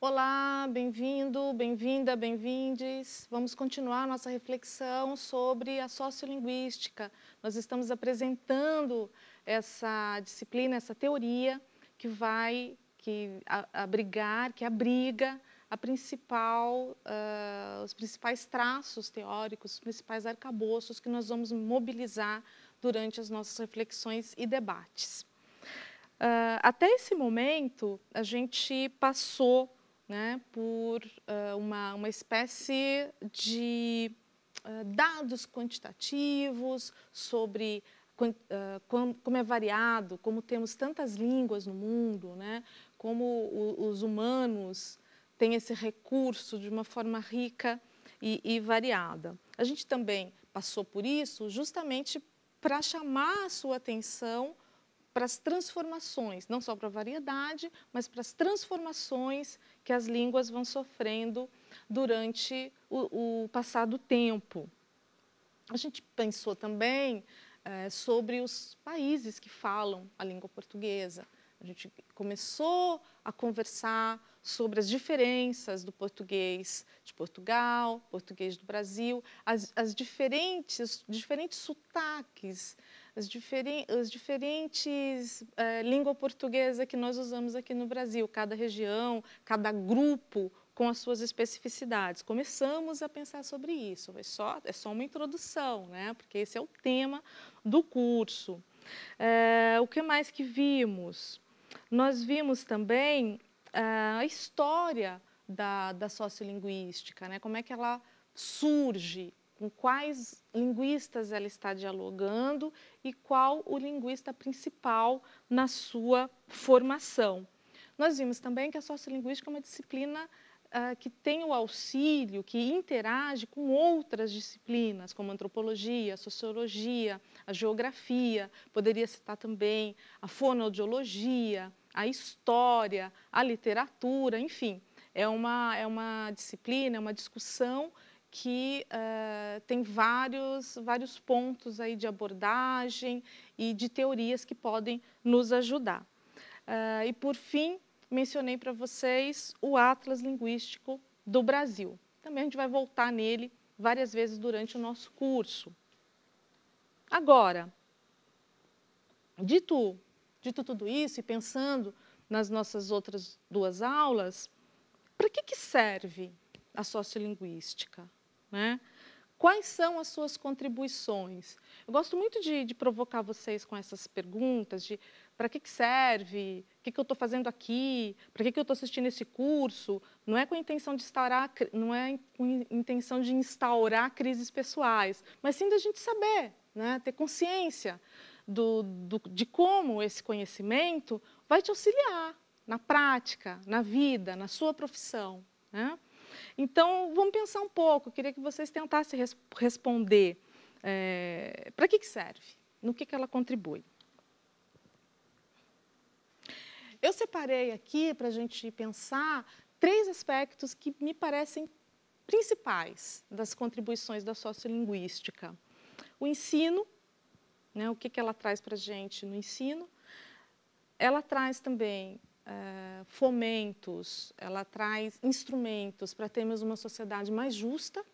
Olá, bem-vindo, bem-vinda, bem-vindes. Vamos continuar nossa reflexão sobre a sociolinguística. Nós estamos apresentando essa disciplina, essa teoria que vai que abrigar, que abriga principal, uh, os principais traços teóricos, os principais arcabouços que nós vamos mobilizar durante as nossas reflexões e debates. Uh, até esse momento, a gente passou né, por uh, uma, uma espécie de dados quantitativos sobre como é variado, como temos tantas línguas no mundo, né? como os humanos tem esse recurso de uma forma rica e, e variada. A gente também passou por isso justamente para chamar a sua atenção para as transformações, não só para a variedade, mas para as transformações que as línguas vão sofrendo durante o, o passado tempo. A gente pensou também é, sobre os países que falam a língua portuguesa. A gente começou a conversar sobre as diferenças do português de Portugal, português do Brasil, as, as diferentes, diferentes sotaques, as, diferen, as diferentes eh, língua portuguesa que nós usamos aqui no Brasil, cada região, cada grupo com as suas especificidades. Começamos a pensar sobre isso, é só, é só uma introdução, né? porque esse é o tema do curso. É, o que mais que vimos? Nós vimos também eh, a história da, da sociolinguística, né? como é que ela surge, com quais linguistas ela está dialogando e qual o linguista principal na sua formação. Nós vimos também que a sociolinguística é uma disciplina uh, que tem o auxílio, que interage com outras disciplinas, como a antropologia, a sociologia, a geografia, poderia citar também a fonoaudiologia, a história, a literatura, enfim. É uma, é uma disciplina, é uma discussão que uh, tem vários, vários pontos aí de abordagem e de teorias que podem nos ajudar. Uh, e, por fim, mencionei para vocês o Atlas Linguístico do Brasil. Também a gente vai voltar nele várias vezes durante o nosso curso. Agora, dito Dito tudo isso e pensando nas nossas outras duas aulas, para que, que serve a sociolinguística? Né? Quais são as suas contribuições? Eu gosto muito de, de provocar vocês com essas perguntas, de para que, que serve, o que, que eu estou fazendo aqui, para que, que eu estou assistindo esse curso. Não é com a intenção de instaurar, não é com intenção de instaurar crises pessoais, mas sim da gente saber, né? ter consciência do, do, de como esse conhecimento vai te auxiliar na prática, na vida, na sua profissão. Né? Então, vamos pensar um pouco, Eu queria que vocês tentassem res responder é, eh, para que, que serve, no que, que ela contribui. Eu separei aqui para a gente pensar três aspectos que me parecem principais das contribuições da sociolinguística. O ensino, né? O que, que ela traz para a gente no ensino? Ela traz também é, fomentos, ela traz instrumentos para termos uma sociedade mais justa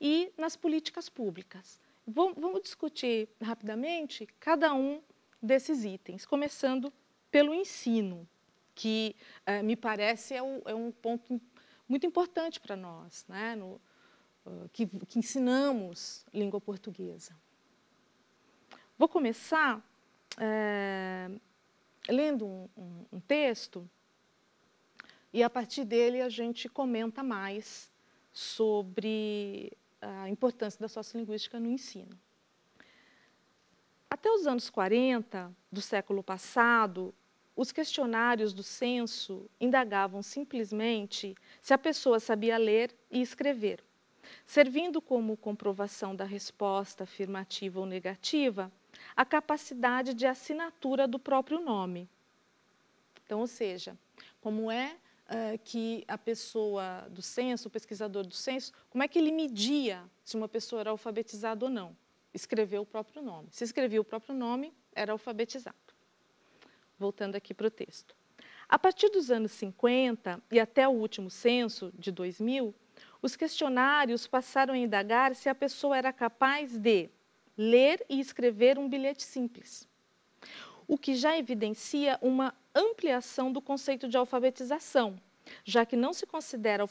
e nas políticas públicas. Vom, vamos discutir rapidamente cada um desses itens, começando pelo ensino, que é, me parece é, o, é, um ponto muito importante para nós, né? No, que, que ensinamos língua portuguesa. Vou começar é, lendo um, um, um texto e a partir dele a gente comenta mais sobre a importância da sociolinguística no ensino. Até os anos 40 do século passado, os questionários do censo indagavam simplesmente se a pessoa sabia ler e escrever, servindo como comprovação da resposta afirmativa ou negativa a capacidade de assinatura do próprio nome. Então, ou seja, como é uh, que a pessoa do censo, o pesquisador do censo, como é que ele media se uma pessoa era alfabetizada ou não? Escreveu o próprio nome. Se escrevia o próprio nome, era alfabetizado. Voltando aqui para o texto. A partir dos anos 50 e até o último censo, de 2000, os questionários passaram a indagar se a pessoa era capaz de ler e escrever um bilhete simples, o que já evidencia uma ampliação do conceito de alfabetização, já que não se considera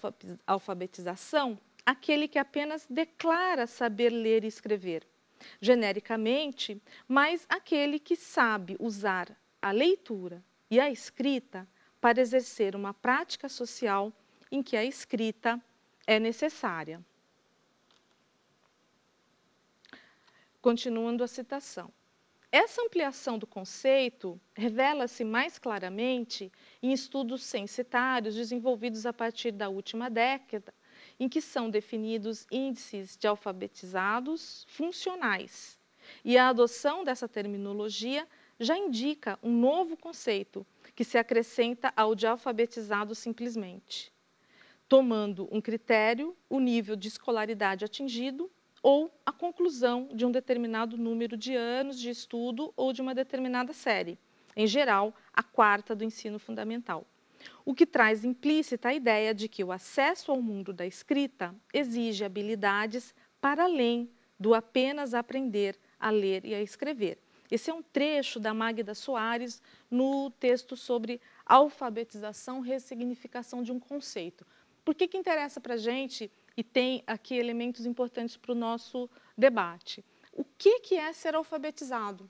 alfabetização aquele que apenas declara saber ler e escrever, genericamente, mas aquele que sabe usar a leitura e a escrita para exercer uma prática social em que a escrita é necessária. Continuando a citação. Essa ampliação do conceito revela-se mais claramente em estudos censitários desenvolvidos a partir da última década, em que são definidos índices de alfabetizados funcionais. E a adoção dessa terminologia já indica um novo conceito que se acrescenta ao de alfabetizado simplesmente, tomando um critério, o nível de escolaridade atingido ou a conclusão de um determinado número de anos de estudo ou de uma determinada série, em geral, a quarta do ensino fundamental. O que traz implícita a ideia de que o acesso ao mundo da escrita exige habilidades para além do apenas aprender a ler e a escrever. Esse é um trecho da Magda Soares no texto sobre alfabetização, ressignificação de um conceito. Por que, que interessa para a gente e tem aqui elementos importantes para o nosso debate. O que, que é ser alfabetizado?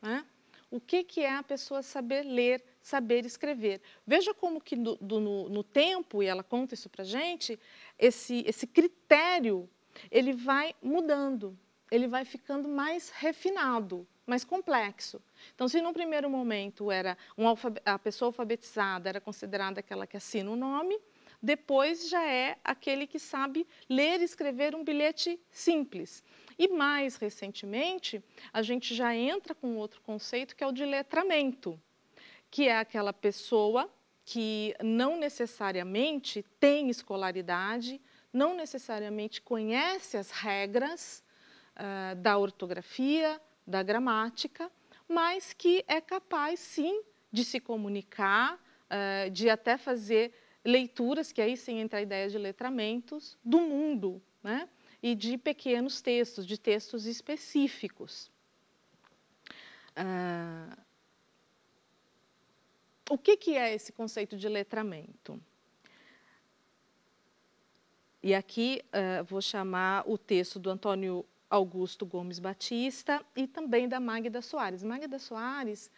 Né? O que, que é a pessoa saber ler, saber escrever? Veja como que do, no, no, tempo, e ela conta isso para gente, esse, esse critério ele vai mudando, ele vai ficando mais refinado, mais complexo. Então, se num primeiro momento era um a pessoa alfabetizada era considerada aquela que assina o nome, depois já é aquele que sabe ler e escrever um bilhete simples. E mais recentemente, a gente já entra com outro conceito que é o de letramento, que é aquela pessoa que não necessariamente tem escolaridade, não necessariamente conhece as regras uh, da ortografia, da gramática, mas que é capaz sim de se comunicar, uh, de até fazer leituras, que aí sim entra a ideia de letramentos, do mundo, né? e de pequenos textos, de textos específicos. Ah, o que, que é esse conceito de letramento? E aqui ah, vou chamar o texto do Antônio Augusto Gomes Batista e também da Magda Soares. Magda Soares,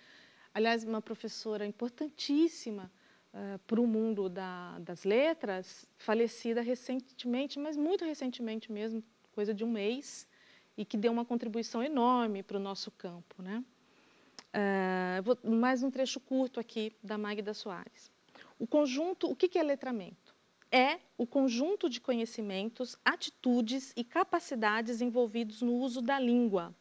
aliás, uma professora importantíssima uh, para o mundo da, das letras, falecida recentemente, mas muito recentemente mesmo, coisa de um mês, e que deu uma contribuição enorme para o nosso campo. Né? Uh, vou, mais um trecho curto aqui da Magda Soares. O conjunto, o que, que é letramento? É o conjunto de conhecimentos, atitudes e capacidades envolvidos no uso da língua,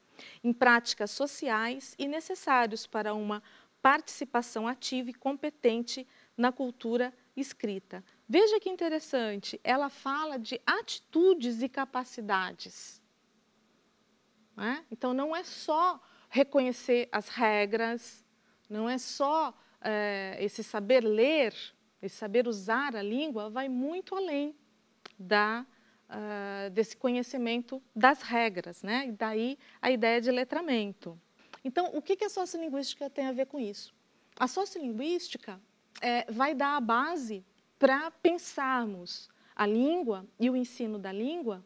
em práticas sociais e necessários para uma participação ativa e competente na cultura escrita. Veja que interessante, ela fala de atitudes e capacidades. É? Então, não é só reconhecer as regras, não é só é, esse saber ler, esse saber usar a língua, vai muito além da, uh, desse conhecimento das regras, né? E daí a ideia de letramento. Então, o que, que a sociolinguística tem a ver com isso? A sociolinguística é, vai dar a base para pensarmos a língua e o ensino da língua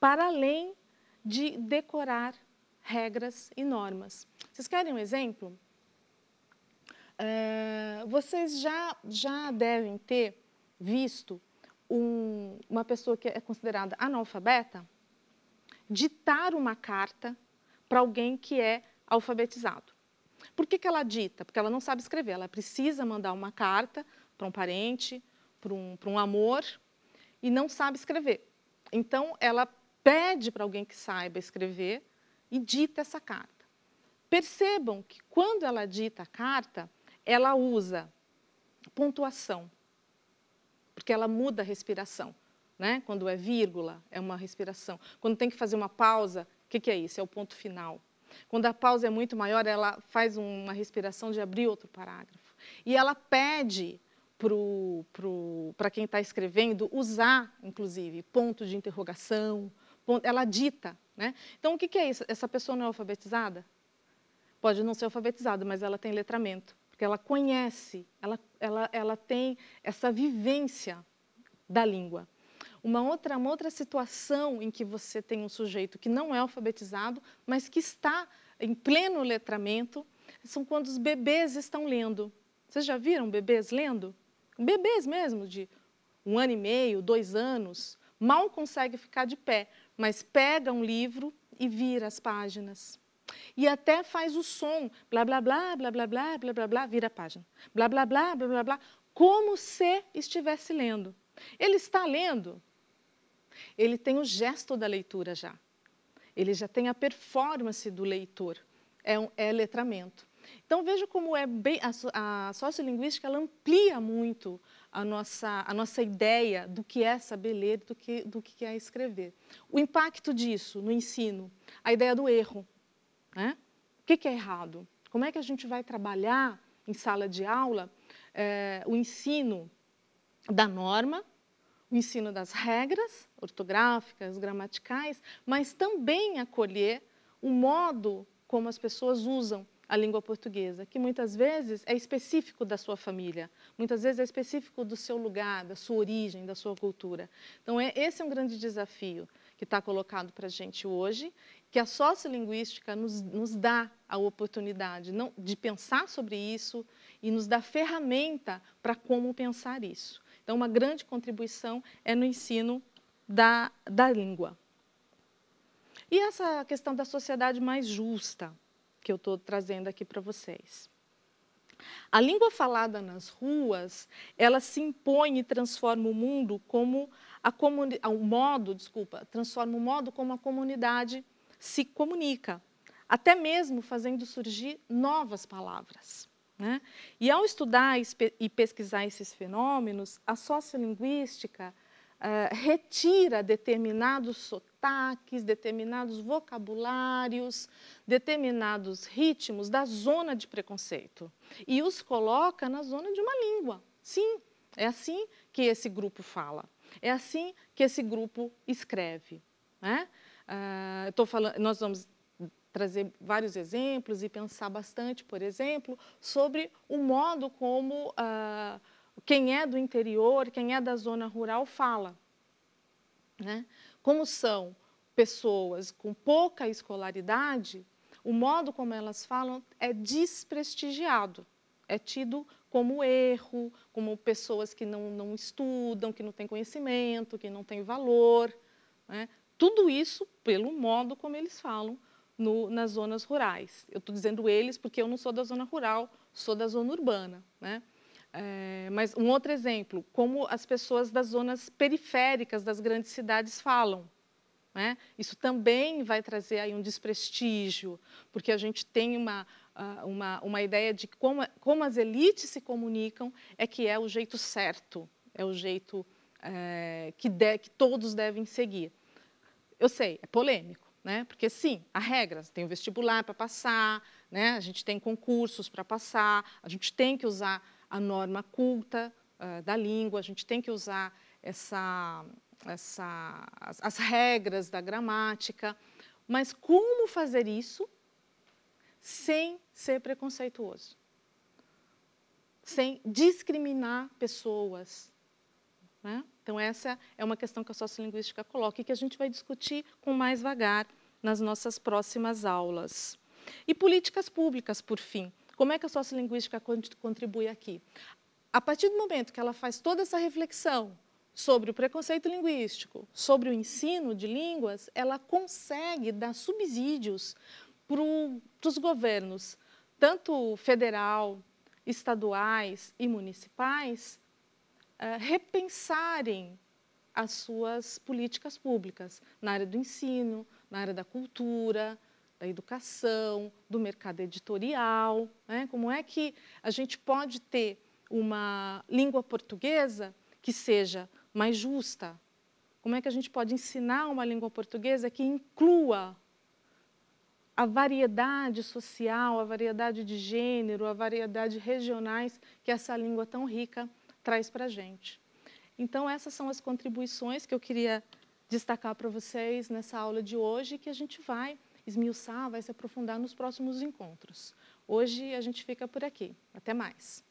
para além de decorar regras e normas. Vocês querem um exemplo? É, vocês já, já devem ter visto um, uma pessoa que é considerada analfabeta ditar uma carta para alguém que é alfabetizado. Por que, que ela dita? Porque ela não sabe escrever, ela precisa mandar uma carta para um parente, para um, para um amor, e não sabe escrever. Então, ela pede para alguém que saiba escrever e dita essa carta. Percebam que quando ela dita a carta, ela usa pontuação, porque ela muda a respiração. Né? Quando é vírgula, é uma respiração. Quando tem que fazer uma pausa, o que, que é isso? É o ponto final. Quando a pausa é muito maior, ela faz uma respiração de abrir outro parágrafo. E ela pede para quem está escrevendo usar, inclusive, ponto de interrogação, ponto, ela dita. Né? Então, o que, que é isso? Essa pessoa não é alfabetizada? Pode não ser alfabetizada, mas ela tem letramento, porque ela conhece, ela, ela, ela tem essa vivência da língua uma outra, uma outra situação em que você tem um sujeito que não é alfabetizado, mas que está em pleno letramento, são quando os bebês estão lendo. Vocês já viram bebês lendo? Bebês mesmo, de um ano e meio, dois anos, mal consegue ficar de pé, mas pega um livro e vira as páginas. E até faz o som, blá, blá, blá, blá, blá, blá, blá, blá, blá vira a página. Blá, blá, blá, blá, blá, blá, como se estivesse lendo. Ele está lendo, ele tem o gesto da leitura já. Ele já tem a performance do leitor. É, um, é letramento. Então veja como é bem a, a sociolinguística ela amplia muito a nossa a nossa ideia do que é saber ler, do que do que é escrever. O impacto disso no ensino, a ideia do erro, né? O que, que é errado? Como é que a gente vai trabalhar em sala de aula é, o ensino da norma o ensino das regras ortográficas, gramaticais, mas também acolher o modo como as pessoas usam a língua portuguesa, que muitas vezes é específico da sua família, muitas vezes é específico do seu lugar, da sua origem, da sua cultura. Então, é, esse é um grande desafio que está colocado para a gente hoje, que a sociolinguística nos, nos dá a oportunidade não, de pensar sobre isso e nos dá ferramenta para como pensar isso. Então, uma grande contribuição é no ensino da, da língua. E essa questão da sociedade mais justa, que eu estou trazendo aqui para vocês. A língua falada nas ruas, ela se impõe e transforma o mundo como a comuni... o modo, desculpa, transforma o modo como a comunidade se comunica, até mesmo fazendo surgir novas palavras. Né? E ao estudar e pesquisar esses fenômenos, a sociolinguística uh, retira determinados sotaques, determinados vocabulários, determinados ritmos da zona de preconceito e os coloca na zona de uma língua. Sim, é assim que esse grupo fala, é assim que esse grupo escreve. Né? Uh, falando, nós vamos trazer vários exemplos e pensar bastante, por exemplo, sobre o modo como ah, quem é do interior, quem é da zona rural fala. Né? Como são pessoas com pouca escolaridade, o modo como elas falam é desprestigiado, é tido como erro, como pessoas que não, não estudam, que não têm conhecimento, que não têm valor. Né? Tudo isso pelo modo como eles falam, no, nas zonas rurais. Eu estou dizendo eles porque eu não sou da zona rural, sou da zona urbana. Né? É, mas um outro exemplo, como as pessoas das zonas periféricas das grandes cidades falam. Né? Isso também vai trazer aí um desprestígio, porque a gente tem uma, ah, uma, uma ideia de como, como as elites se comunicam é que é o jeito certo, é o jeito é, que, de, que todos devem seguir. Eu sei, é polêmico né? Porque sim, há regras, tem o vestibular para passar, né? A gente tem concursos para passar, a gente tem que usar a norma culta uh, da língua, a gente tem que usar essa, essa, as, as regras da gramática, mas como fazer isso sem ser preconceituoso? Sem discriminar pessoas, né? Então, essa é uma questão que a sociolinguística coloca e que a gente vai discutir com mais vagar nas nossas próximas aulas. E políticas públicas, por fim. Como é que a sociolinguística contribui aqui? A partir do momento que ela faz toda essa reflexão sobre o preconceito linguístico, sobre o ensino de línguas, ela consegue dar subsídios para os governos, tanto federal, estaduais e municipais, eh, repensarem as suas políticas públicas na área do ensino, na área da cultura, da educação, do mercado editorial. Né? Como é que a gente pode ter uma língua portuguesa que seja mais justa? Como é que a gente pode ensinar uma língua portuguesa que inclua a variedade social, a variedade de gênero, a variedade regionais que essa língua tão rica traz para a gente. Então, essas são as contribuições que eu queria destacar para vocês nessa aula de hoje, que a gente vai esmiuçar, vai se aprofundar nos próximos encontros. Hoje a gente fica por aqui. Até mais.